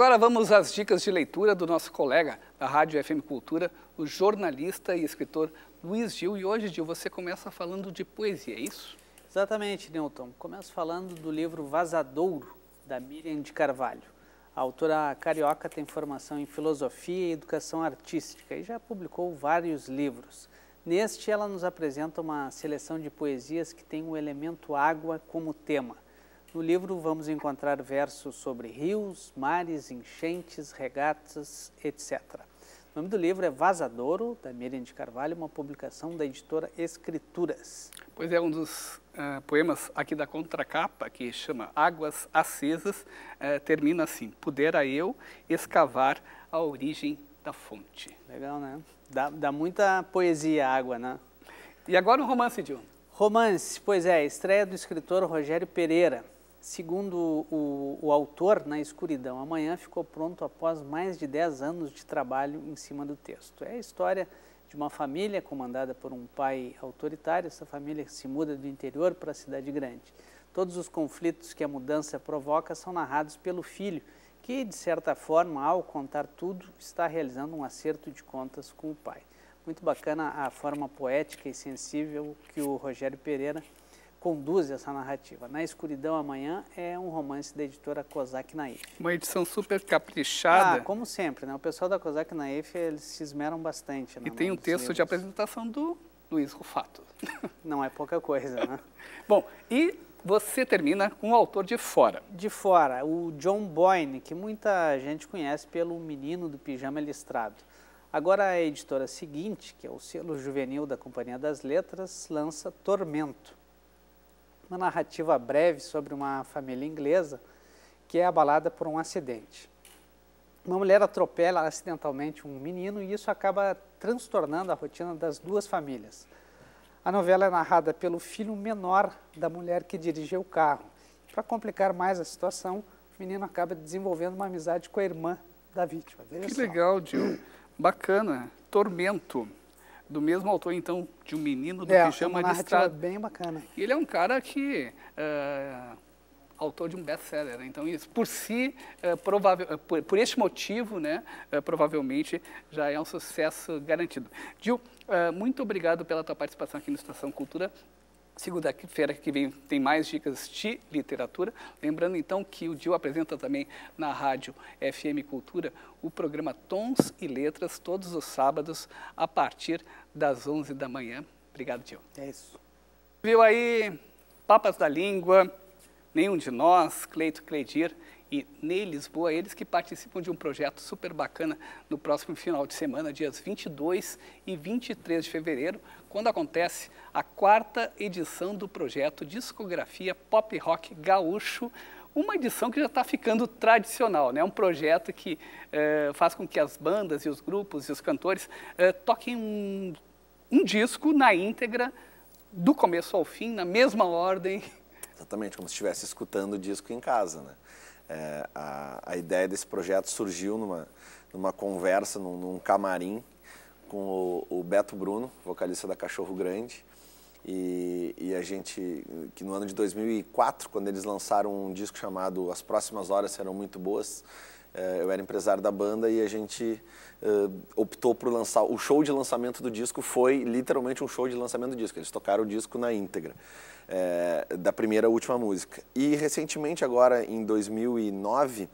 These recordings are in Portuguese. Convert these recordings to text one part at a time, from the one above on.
Agora vamos às dicas de leitura do nosso colega da Rádio FM Cultura, o jornalista e escritor Luiz Gil. E hoje, Gil, você começa falando de poesia, é isso? Exatamente, Newton. Começo falando do livro Vazadouro, da Miriam de Carvalho. A autora carioca tem formação em filosofia e educação artística e já publicou vários livros. Neste, ela nos apresenta uma seleção de poesias que tem o elemento água como tema – no livro vamos encontrar versos sobre rios, mares, enchentes, regatas, etc. O nome do livro é Vazadouro, da Miriam de Carvalho, uma publicação da editora Escrituras. Pois é, um dos uh, poemas aqui da contracapa, que chama Águas Acesas, uh, termina assim: Pudera eu escavar a origem da fonte. Legal, né? Dá, dá muita poesia a água, né? E agora um romance, Dilma. Romance, pois é, estreia do escritor Rogério Pereira. Segundo o, o autor, Na Escuridão Amanhã ficou pronto após mais de 10 anos de trabalho em cima do texto. É a história de uma família comandada por um pai autoritário, essa família se muda do interior para a cidade grande. Todos os conflitos que a mudança provoca são narrados pelo filho, que, de certa forma, ao contar tudo, está realizando um acerto de contas com o pai. Muito bacana a forma poética e sensível que o Rogério Pereira conduz essa narrativa. Na Escuridão Amanhã é um romance da editora Kozak Naif. Uma edição super ah, caprichada. Ah, como sempre, né? O pessoal da Kozak Naif, eles se esmeram bastante. Né, e tem um texto livros. de apresentação do Luiz Rufato. Não é pouca coisa, né? Bom, e você termina com o autor de fora. De fora, o John Boyne, que muita gente conhece pelo Menino do Pijama Listrado. Agora a editora seguinte, que é o selo juvenil da Companhia das Letras, lança Tormento uma narrativa breve sobre uma família inglesa que é abalada por um acidente. Uma mulher atropela acidentalmente um menino e isso acaba transtornando a rotina das duas famílias. A novela é narrada pelo filho menor da mulher que dirigiu o carro. Para complicar mais a situação, o menino acaba desenvolvendo uma amizade com a irmã da vítima. Veja que só. legal, Dil. Bacana. Tormento do mesmo autor, então, de um menino do é, que é chama de estrada. bem bacana. E ele é um cara que É, autor de um best-seller, né? então isso por si, é, provável, é, por, por, este motivo, né, provavelmente já é um sucesso garantido. Gil, muito obrigado pela tua participação aqui no Estação Cultura. Segunda-feira que vem tem mais dicas de literatura. Lembrando então que o Dio apresenta também na rádio FM Cultura o programa Tons e Letras todos os sábados a partir das 11 da manhã. Obrigado, Dio. É isso. Viu aí Papas da Língua, Nenhum de Nós, Cleito Cleidir e Ney Lisboa, eles que participam de um projeto super bacana no próximo final de semana, dias 22 e 23 de fevereiro, quando acontece a quarta edição do projeto Discografia Pop Rock Gaúcho, uma edição que já está ficando tradicional, né? um projeto que eh, faz com que as bandas e os grupos e os cantores eh, toquem um, um disco na íntegra, do começo ao fim, na mesma ordem. Exatamente, como se estivesse escutando o disco em casa, né? É, a, a ideia desse projeto surgiu numa, numa conversa, num, num camarim, com o, o, Beto Bruno, vocalista da Cachorro Grande. E, e, a gente, que no ano de 2004, quando eles lançaram um disco chamado As Próximas Horas Serão Muito Boas, eh, eu era empresário da banda e a gente uh, optou por lançar. O show de lançamento do disco foi literalmente um show de lançamento do disco. Eles tocaram o disco na íntegra, é, da primeira à última música. E recentemente, agora em 2009,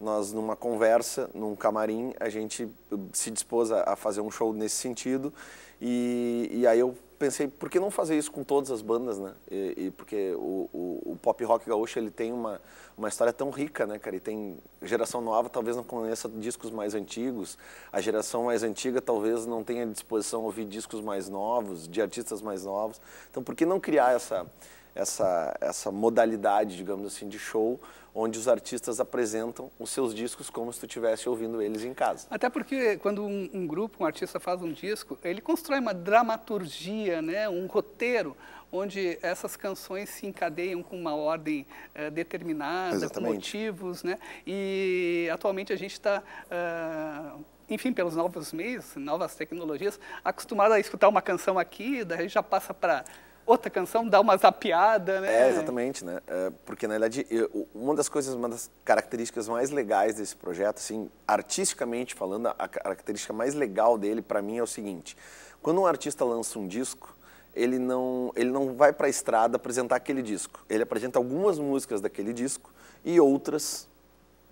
nós numa conversa, num camarim, a gente se dispôs a, fazer um show nesse sentido. E, e aí eu pensei, por que não fazer isso com todas as bandas, né? E, e porque o, o, o, pop rock gaúcho, ele tem uma, uma história tão rica, né, cara? E tem geração nova, talvez não conheça discos mais antigos. A geração mais antiga talvez não tenha disposição a ouvir discos mais novos, de artistas mais novos. Então, por que não criar essa essa, essa modalidade, digamos assim, de show, onde os artistas apresentam os seus discos como se tu estivesse ouvindo eles em casa. Até porque quando um, um, grupo, um artista faz um disco, ele constrói uma dramaturgia, né, um roteiro, onde essas canções se encadeiam com uma ordem uh, determinada, Exatamente. com motivos, né? E atualmente a gente está uh, eh, enfim, pelos novos meios, novas tecnologias, acostumado a escutar uma canção aqui, daí já passa para outra canção, dá uma zapiada, né? É, exatamente, né? É, porque, na verdade, uma das coisas, uma das características mais legais desse projeto, assim, artisticamente falando, a característica mais legal dele, para mim, é o seguinte. Quando um artista lança um disco, ele não, ele não vai para a estrada apresentar aquele disco. Ele apresenta algumas músicas daquele disco e outras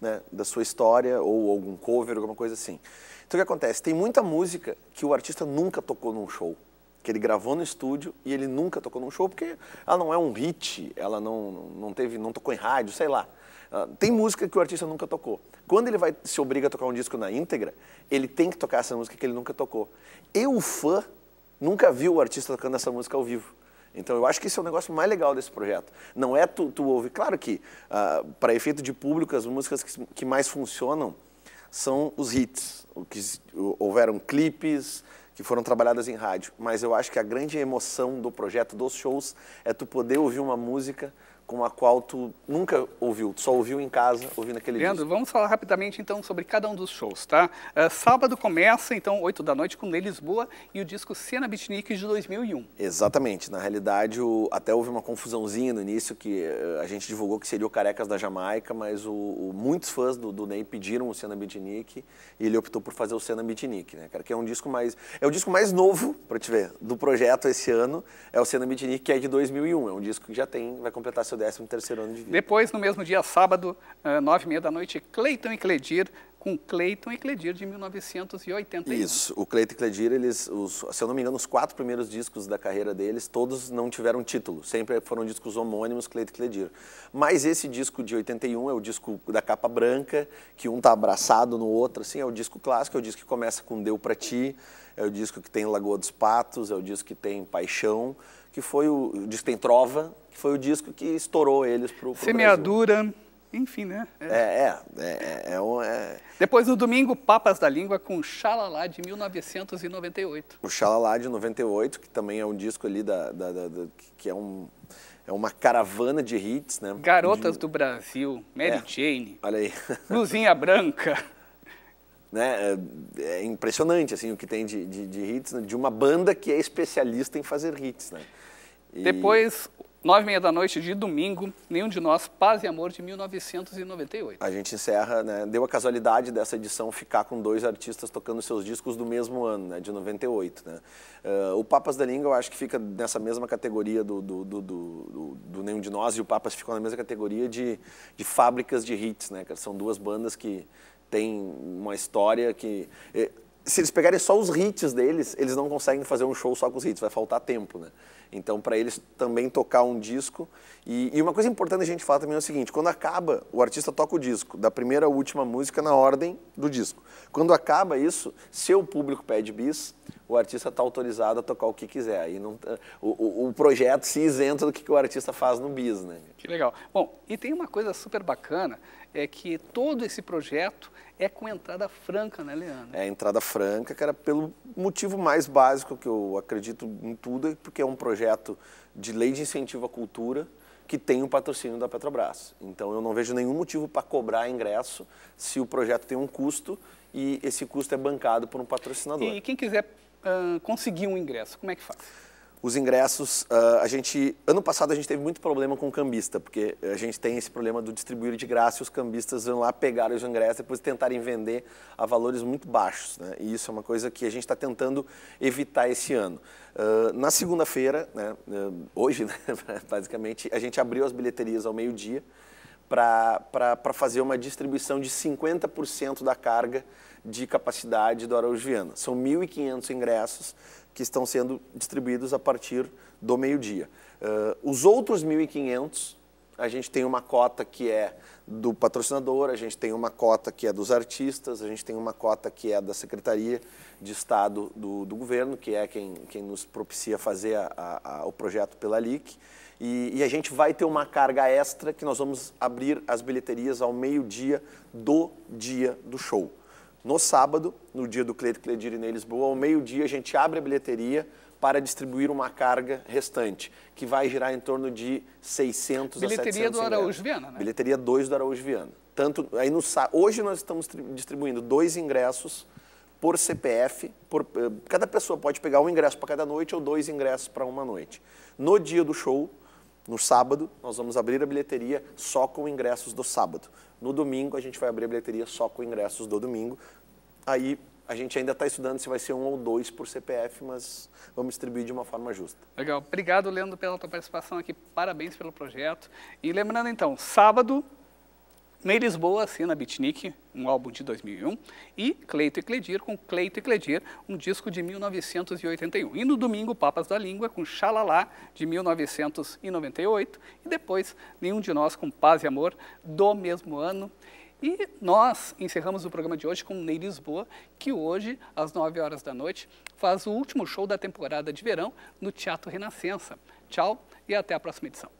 né, da sua história ou algum cover, alguma coisa assim. Então o que acontece? Tem muita música que o artista nunca tocou num show que ele gravou no estúdio e ele nunca tocou num show, porque ela não é um hit, ela não, não teve, não tocou em rádio, sei lá. Ah, tem música que o artista nunca tocou. Quando ele vai se obriga a tocar um disco na íntegra, ele tem que tocar essa música que ele nunca tocou. Eu, o fã, nunca viu o artista tocando essa música ao vivo. Então eu acho que esse é o negócio mais legal desse projeto. Não é tu, tu ouvir. Claro que, uh, para efeito de público, as músicas que, que mais funcionam são os hits. O que, houveram clipes, que foram trabalhadas em rádio, mas eu acho que a grande emoção do projeto dos shows é tu poder ouvir uma música com a qual tu nunca ouviu, tu só ouviu em casa, ouvindo aquele Leandro, disco. vamos falar rapidamente então sobre cada um dos shows, tá? Eh, sábado começa então 8 da noite com Ney Lisboa e o disco Cena Beatnik de 2001. Exatamente, na realidade o, até houve uma confusãozinha no início que eh, a gente divulgou que seria o Carecas da Jamaica, mas o, o muitos fãs do, do, Ney pediram o Cena Beatnik e ele optou por fazer o Cena Beatnik, né? Cara, que é um disco mais é o disco mais novo, para te ver, do projeto esse ano, é o Cena Beatnik que é de 2001, é um disco que já tem, vai completar seu décimo terceiro ano de vida. Depois, no mesmo dia, sábado, eh, nove e meia da noite, Cleiton e Cledir com Cleiton e Cledir de 1981. Isso, o Cleiton e Cledir, eles, os, se eu não me engano, os quatro primeiros discos da carreira deles, todos não tiveram título, sempre foram discos homônimos Cleiton e Cledir. Mas esse disco de 81 é o disco da capa branca, que um está abraçado no outro, assim, é o disco clássico, é o disco que começa com Deu para Ti, é o disco que tem Lagoa dos Patos, é o disco que tem Paixão, que foi o, o disco que tem Trova, que foi o disco que estourou eles para o Semeadura, Brasil. enfim, né? É, é, é, é, é, um, é depois, no domingo, Papas da Língua com Xalalá de 1998. O Xalalá de 98, que também é um disco ali da, da, da, da que é, um, é uma caravana de hits, né? Garotas de... do Brasil, Mary é. Jane, Olha aí. Luzinha Branca. Né? É, é impressionante assim, o que tem de, de, de hits, né? de uma banda que é especialista em fazer hits. Né? E... Depois, Nove e meia da noite de domingo, nenhum de nós, Paz e Amor de 1998. A gente encerra, né? Deu a casualidade dessa edição ficar com dois artistas tocando seus discos do mesmo ano, né? De 98, né? Uh, o Papas da Língua eu acho que fica nessa mesma categoria do, do, do, do, do Nenhum de Nós e o Papas ficou na mesma categoria de, de fábricas de hits, né? São duas bandas que têm uma história que eh, se eles pegarem só os hits deles, eles não conseguem fazer um show só com os hits, vai faltar tempo, né? Então, para eles também tocar um disco. E, e, uma coisa importante a gente falar também é o seguinte: quando acaba, o artista toca o disco, da primeira à última música na ordem do disco. Quando acaba isso, se o público pede bis, o artista está autorizado a tocar o que quiser. Aí não, o, o, o, projeto se isenta do que, que o artista faz no bis, né? Que legal. Bom, e tem uma coisa super bacana é que todo esse projeto é com entrada franca, né, Leandro? É entrada franca, que era pelo motivo mais básico que eu acredito em tudo, é porque é um projeto de lei de incentivo à cultura que tem o patrocínio da Petrobras. Então eu não vejo nenhum motivo para cobrar ingresso se o projeto tem um custo e esse custo é bancado por um patrocinador. E quem quiser uh, conseguir um ingresso, como é que faz? os ingressos, uh, a gente, ano passado a gente teve muito problema com o cambista, porque a gente tem esse problema do distribuir de graça e os cambistas vão lá pegar os ingressos e depois tentarem vender a valores muito baixos. Né? E isso é uma coisa que a gente está tentando evitar esse ano. Uh, na segunda-feira, né, uh, hoje né, basicamente, a gente abriu as bilheterias ao meio-dia, para fazer uma distribuição de 50% da carga de capacidade do Viana. São 1.500 ingressos que estão sendo distribuídos a partir do meio-dia. Uh, os outros 1.500 a gente tem uma cota que é do patrocinador, a gente tem uma cota que é dos artistas, a gente tem uma cota que é da Secretaria de Estado do, do Governo, que é quem, quem nos propicia fazer a, a, a, o projeto pela LIC. E, e, a gente vai ter uma carga extra que nós vamos abrir as bilheterias ao meio-dia do dia do show. No sábado, no dia do Cleito Cledir em Lisboa, ao meio-dia a gente abre a bilheteria para distribuir uma carga restante, que vai girar em torno de 600 Bilheteria a 750. Bilheteria do Araújo Viana, né? Bilheteria 2 do Araújo Viana. Tanto, aí no, hoje nós estamos distribuindo dois ingressos por CPF, por, eh, cada pessoa pode pegar um ingresso para cada noite ou dois ingressos para uma noite. No dia do show, no sábado, nós vamos abrir a bilheteria só com ingressos do sábado. No domingo, a gente vai abrir a bilheteria só com ingressos do domingo. Aí a gente ainda está estudando se vai ser um ou dois por CPF, mas vamos distribuir de uma forma justa. Legal. Obrigado, Leandro, pela tua participação aqui. Parabéns pelo projeto. E lembrando, então, sábado, Ney Lisboa assina Bitnik, um álbum de 2001, e Cleito e Cledir com Cleito e Cledir, um disco de 1981. E no domingo, Papas da Língua com Xalalá, de 1998, e depois Nenhum de Nós com Paz e Amor, do mesmo ano. E nós encerramos o programa de hoje com Ney Lisboa, que hoje, às 9 horas da noite, faz o último show da temporada de verão no Teatro Renascença. Tchau e até a próxima edição.